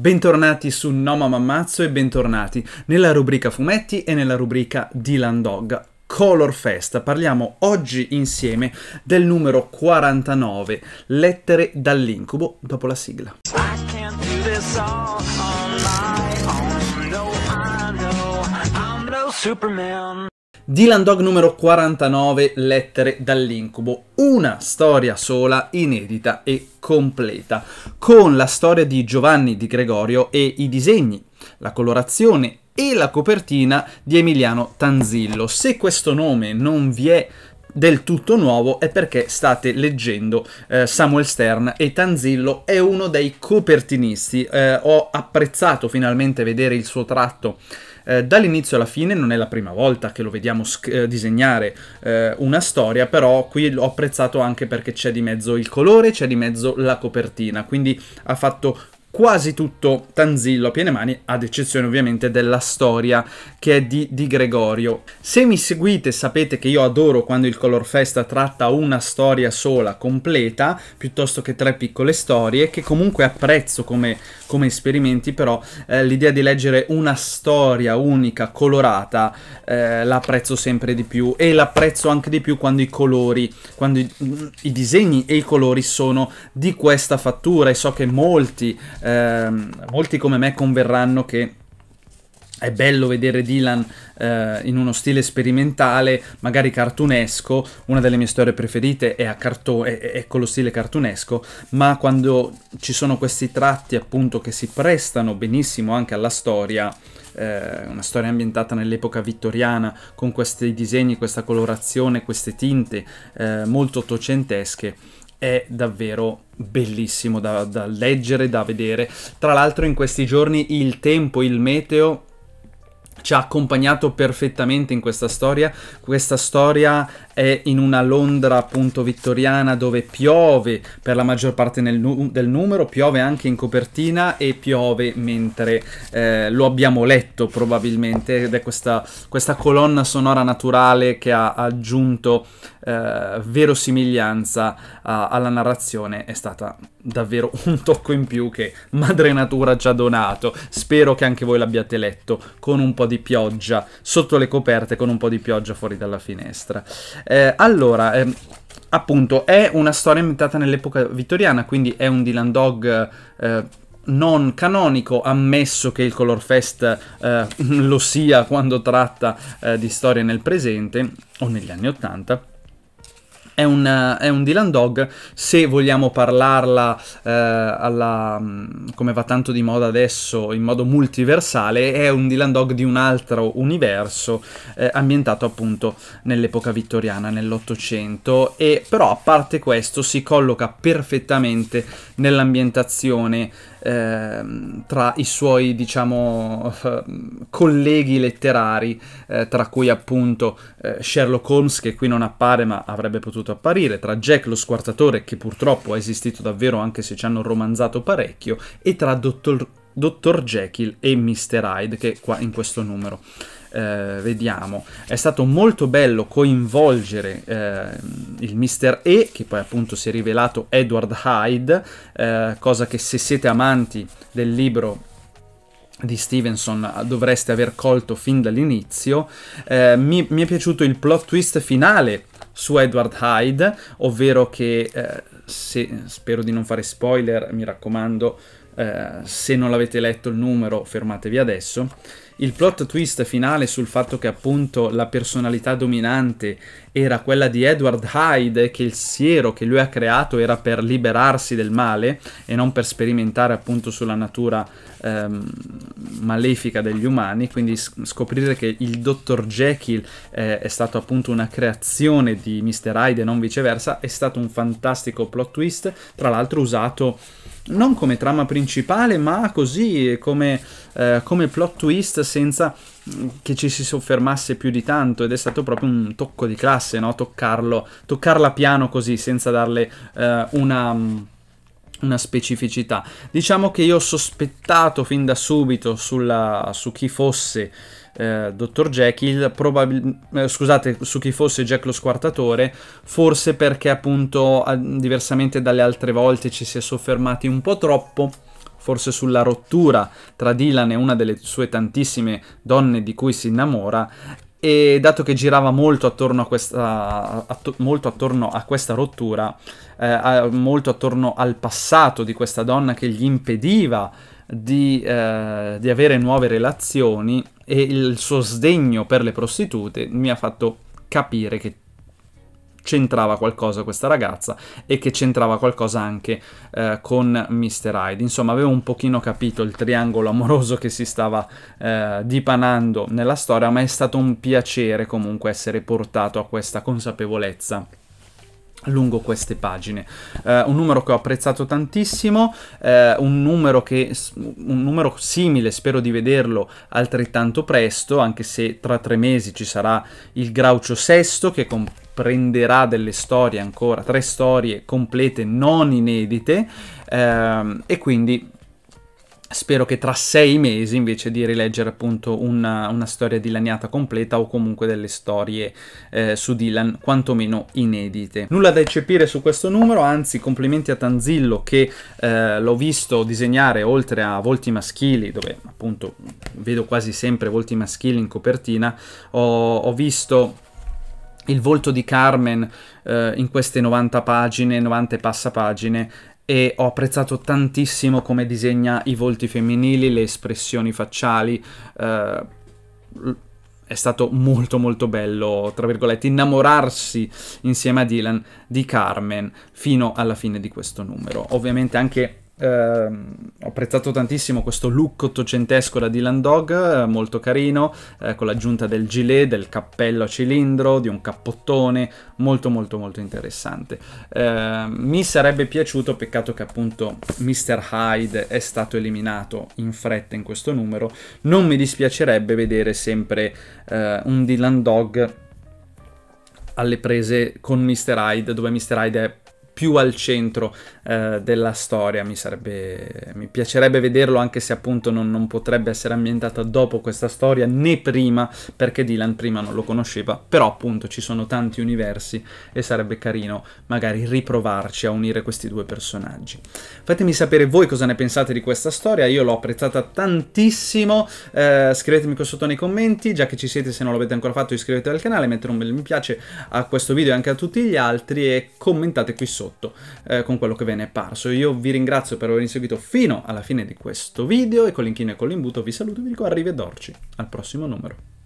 Bentornati su Noma Mammazzo e bentornati nella rubrica fumetti e nella rubrica Dylan Dog. Color Fest. Parliamo oggi insieme del numero 49, Lettere dall'incubo, dopo la sigla. Superman Dylan Dog numero 49, Lettere dall'incubo. Una storia sola, inedita e completa, con la storia di Giovanni di Gregorio e i disegni, la colorazione e la copertina di Emiliano Tanzillo. Se questo nome non vi è del tutto nuovo è perché state leggendo eh, Samuel Stern e Tanzillo è uno dei copertinisti. Eh, ho apprezzato finalmente vedere il suo tratto eh, dall'inizio alla fine non è la prima volta che lo vediamo eh, disegnare eh, una storia, però qui l'ho apprezzato anche perché c'è di mezzo il colore, c'è di mezzo la copertina, quindi ha fatto quasi tutto Tanzillo a piene mani, ad eccezione ovviamente della storia che è di, di, Gregorio. Se mi seguite sapete che io adoro quando il Color Festa tratta una storia sola, completa, piuttosto che tre piccole storie, che comunque apprezzo come, come esperimenti, però eh, l'idea di leggere una storia unica, colorata, eh, la apprezzo sempre di più e l'apprezzo anche di più quando i colori, quando i, i disegni e i colori sono di questa fattura e so che molti ehm, molti come me converranno che è bello vedere Dylan eh, in uno stile sperimentale, magari cartunesco. Una delle mie storie preferite è, carto- è, è, con lo stile cartunesco, ma quando ci sono questi tratti appunto che si prestano benissimo anche alla storia, eh, una storia ambientata nell'epoca vittoriana, con questi disegni, questa colorazione, queste tinte eh, molto ottocentesche, è davvero bellissimo da, da leggere, da vedere. Tra l'altro in questi giorni il tempo, il meteo ci ha accompagnato perfettamente in questa storia. Questa storia è in una Londra appunto vittoriana dove piove per la maggior parte nu del numero, piove anche in copertina e piove mentre eh, lo abbiamo letto probabilmente ed è questa, questa colonna sonora naturale che ha aggiunto eh, verosimiglianza a, alla narrazione è stata davvero un tocco in più che Madre Natura ci ha donato. Spero che anche voi l'abbiate letto con un po' di pioggia sotto le coperte con un po' di pioggia fuori dalla finestra. Eh, allora, ehm, appunto, è una storia inventata nell'epoca vittoriana, quindi è un Dylan Dog... Eh, non canonico, ammesso che il Color Fest eh, lo sia quando tratta eh, di storie nel presente o negli anni Ottanta. È un, è un, Dylan Dog, se vogliamo parlarla eh, alla, mm, come va tanto di moda adesso, in modo multiversale, è un Dylan Dog di un altro universo, eh, ambientato appunto nell'epoca vittoriana, nell'Ottocento, e però a parte questo si colloca perfettamente nell'ambientazione eh, tra i suoi, diciamo, colleghi letterari, eh, tra cui appunto eh, Sherlock Holmes, che qui non appare ma avrebbe potuto dovuto apparire, tra Jack lo squartatore, che purtroppo è esistito davvero anche se ci hanno romanzato parecchio, e tra Dottor, Dottor Jekyll e Mr. Hyde, che qua in questo numero. Eh, vediamo. È stato molto bello coinvolgere eh, il Mr. E, che poi appunto si è rivelato Edward Hyde, eh, cosa che se siete amanti del libro di Stevenson ah, dovreste aver colto fin dall'inizio. Eh, mi, mi, è piaciuto il plot twist finale su Edward Hyde, ovvero che, eh, se, spero di non fare spoiler, mi raccomando, eh, se non l'avete letto il numero fermatevi adesso, il plot twist finale sul fatto che appunto la personalità dominante era quella di Edward Hyde, che il siero che lui ha creato era per liberarsi del male e non per sperimentare appunto sulla natura ehm, malefica degli umani, quindi scoprire che il dottor Jekyll eh, è stato appunto una creazione di Mr. Hyde e non viceversa, è stato un fantastico plot twist, tra l'altro usato non come trama principale, ma così come, eh, come plot twist senza mm, che ci si soffermasse più di tanto ed è stato proprio un tocco di classe, no? Toccarlo, toccarla piano così senza darle eh, una mm, una specificità. Diciamo che io ho sospettato fin da subito sulla, su chi fosse eh, Dr. Jekyll, eh, scusate, su chi fosse Jack lo squartatore, forse perché appunto, diversamente dalle altre volte, ci si è soffermati un po' troppo forse sulla rottura tra Dylan e una delle sue tantissime donne di cui si innamora e dato che girava molto attorno a questa, atto, molto attorno a questa rottura, eh, a, molto attorno al passato di questa donna che gli impediva di, eh, di, avere nuove relazioni e il suo sdegno per le prostitute mi ha fatto capire che c'entrava qualcosa questa ragazza e che c'entrava qualcosa anche eh, con Mr. Hyde. Insomma, avevo un pochino capito il triangolo amoroso che si stava eh, dipanando nella storia, ma è stato un piacere comunque essere portato a questa consapevolezza lungo queste pagine. Uh, un numero che ho apprezzato tantissimo, uh, un, numero che, un, numero simile, spero di vederlo altrettanto presto, anche se tra tre mesi ci sarà il Graucio Sesto che comprenderà delle storie ancora, tre storie complete non inedite uh, e quindi spero che tra sei mesi invece di rileggere appunto una, una storia dilaniata completa o comunque delle storie eh, su Dylan quantomeno inedite. Nulla da eccepire su questo numero, anzi complimenti a Tanzillo che eh, l'ho visto disegnare oltre a volti maschili, dove appunto vedo quasi sempre volti maschili in copertina, ho, ho visto il volto di Carmen eh, in queste 90 pagine, 90 passapagine e ho apprezzato tantissimo come disegna i volti femminili, le espressioni facciali. Eh, è stato molto molto bello, tra virgolette, innamorarsi insieme a Dylan di Carmen fino alla fine di questo numero. Ovviamente anche Ehm, ho apprezzato tantissimo questo look ottocentesco da Dylan Dog, eh, molto carino, eh, con l'aggiunta del gilet, del cappello a cilindro, di un cappottone, molto molto molto interessante. Ehm, mi sarebbe piaciuto, peccato che appunto Mr. Hyde è stato eliminato in fretta in questo numero, non mi dispiacerebbe vedere sempre eh, un Dylan Dog alle prese con Mr. Hyde, dove Mr. Hyde è più al centro eh, della storia, mi, sarebbe, mi, piacerebbe vederlo anche se appunto non, non, potrebbe essere ambientata dopo questa storia né prima perché Dylan prima non lo conosceva, però appunto ci sono tanti universi e sarebbe carino magari riprovarci a unire questi due personaggi. Fatemi sapere voi cosa ne pensate di questa storia, io l'ho apprezzata tantissimo, eh, scrivetemi qua sotto nei commenti, già che ci siete se non l'avete ancora fatto iscrivetevi al canale, mettete un bel mi piace a questo video e anche a tutti gli altri e commentate qui sotto sotto eh, con quello che ve ne è parso. Io vi ringrazio per avermi seguito fino alla fine di questo video e con l'inchino e con l'imbuto vi saluto e vi dico arrivederci al prossimo numero.